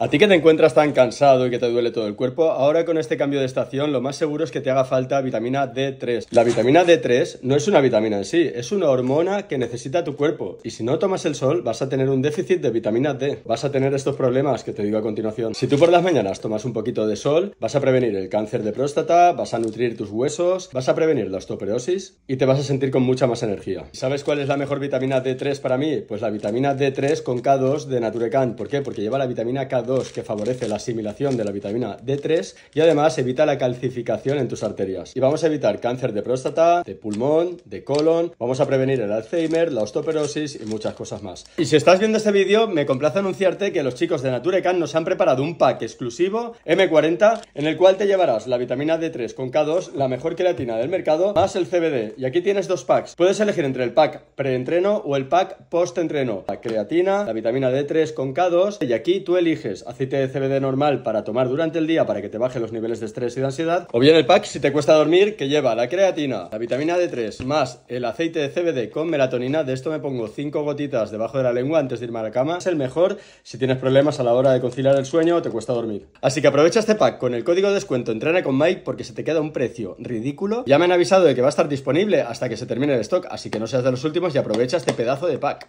A ti que te encuentras tan cansado y que te duele todo el cuerpo, ahora con este cambio de estación lo más seguro es que te haga falta vitamina D3. La vitamina D3 no es una vitamina en sí, es una hormona que necesita tu cuerpo. Y si no tomas el sol, vas a tener un déficit de vitamina D. Vas a tener estos problemas que te digo a continuación. Si tú por las mañanas tomas un poquito de sol, vas a prevenir el cáncer de próstata, vas a nutrir tus huesos, vas a prevenir la osteoporosis y te vas a sentir con mucha más energía. ¿Sabes cuál es la mejor vitamina D3 para mí? Pues la vitamina D3 con K2 de Naturecan. ¿Por qué? Porque lleva la vitamina k que favorece la asimilación de la vitamina D3 y además evita la calcificación en tus arterias. Y vamos a evitar cáncer de próstata, de pulmón, de colon, vamos a prevenir el Alzheimer, la osteoporosis y muchas cosas más. Y si estás viendo este vídeo, me complace anunciarte que los chicos de Naturecan nos han preparado un pack exclusivo M40 en el cual te llevarás la vitamina D3 con K2, la mejor creatina del mercado, más el CBD. Y aquí tienes dos packs. Puedes elegir entre el pack preentreno o el pack post-entreno. La creatina, la vitamina D3 con K2 y aquí tú eliges aceite de CBD normal para tomar durante el día para que te baje los niveles de estrés y de ansiedad, o bien el pack si te cuesta dormir que lleva la creatina, la vitamina D3 más el aceite de CBD con melatonina, de esto me pongo 5 gotitas debajo de la lengua antes de irme a la cama, es el mejor si tienes problemas a la hora de conciliar el sueño o te cuesta dormir. Así que aprovecha este pack con el código de descuento entrena con Mike porque se te queda un precio ridículo. Ya me han avisado de que va a estar disponible hasta que se termine el stock, así que no seas de los últimos y aprovecha este pedazo de pack.